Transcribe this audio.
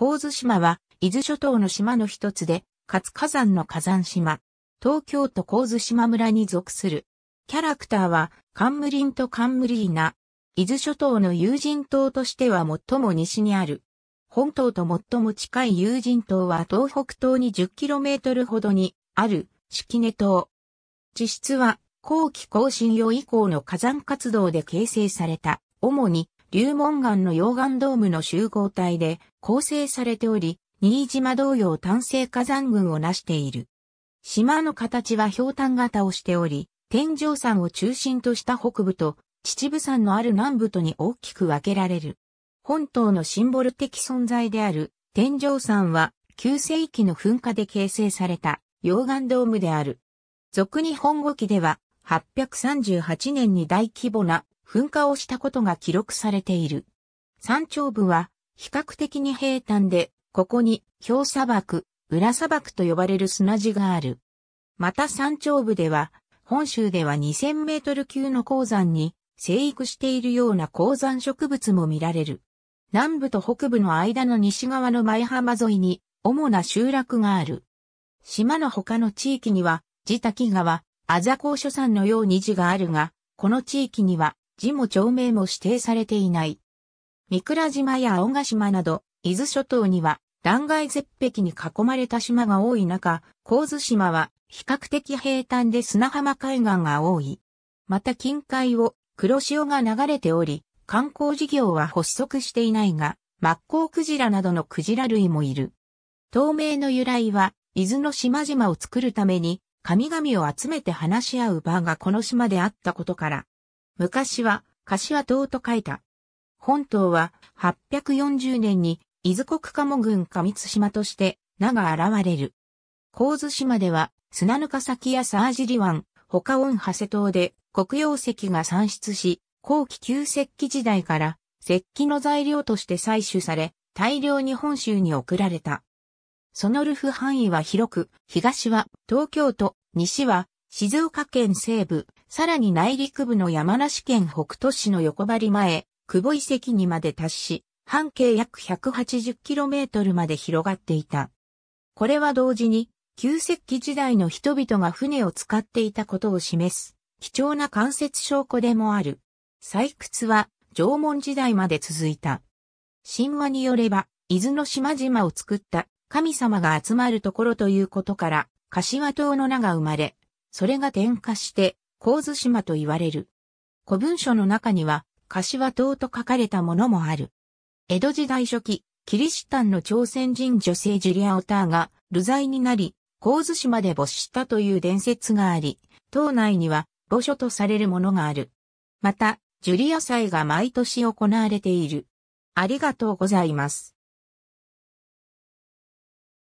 神津島は、伊豆諸島の島の一つで、活火山の火山島。東京都神津島村に属する。キャラクターは、カンムリンとカンムリーナ。伊豆諸島の友人島としては最も西にある。本島と最も近い友人島は東北東に 10km ほどにある式根島。地質は後期更新用以降の火山活動で形成された、主に流門岩の溶岩ドームの集合体で構成されており、新島同様単成火山群を成している。島の形は氷炭型をしており、天井山を中心とした北部と秩父山のある南部とに大きく分けられる。本島のシンボル的存在である天井山は9世紀の噴火で形成された溶岩ドームである。俗に本語記では838年に大規模な噴火をしたことが記録されている。山頂部は比較的に平坦で、ここに氷砂漠、裏砂漠と呼ばれる砂地がある。また山頂部では、本州では2000メートル級の鉱山に生育しているような鉱山植物も見られる。南部と北部の間の西側の前浜沿いに主な集落がある。島の他の地域には、地滝川、あざ高所山のように地があるが、この地域には字も町名も指定されていない。三倉島や青ヶ島など、伊豆諸島には断崖絶壁に囲まれた島が多い中、神津島は比較的平坦で砂浜海岸が多い。また近海を黒潮が流れており、観光事業は発足していないが、マッコウクジラなどのクジラ類もいる。透明の由来は、伊豆の島々を作るために、神々を集めて話し合う場がこの島であったことから、昔は、柏島と書いた。本島は、840年に、伊豆国鴨郡上津島として、名が現れる。神津島では、砂ぬか先やサージリ湾、他温長瀬島で、黒曜石が産出し、後期旧石器時代から、石器の材料として採取され、大量に本州に送られた。そのルフ範囲は広く、東は東京都、西は静岡県西部、さらに内陸部の山梨県北都市の横張り前、久保遺跡にまで達し、半径約 180km まで広がっていた。これは同時に、旧石器時代の人々が船を使っていたことを示す、貴重な間接証拠でもある。採掘は、縄文時代まで続いた。神話によれば、伊豆の島々を作った神様が集まるところということから、柏島の名が生まれ、それが点火して神津島と言われる。古文書の中には、柏島と書かれたものもある。江戸時代初期、キリシタンの朝鮮人女性ジュリア・オターが、流罪になり、神津島で没したという伝説があり、島内には、墓所とされるものがある。また、ジュリア祭が毎年行われている。ありがとうございます。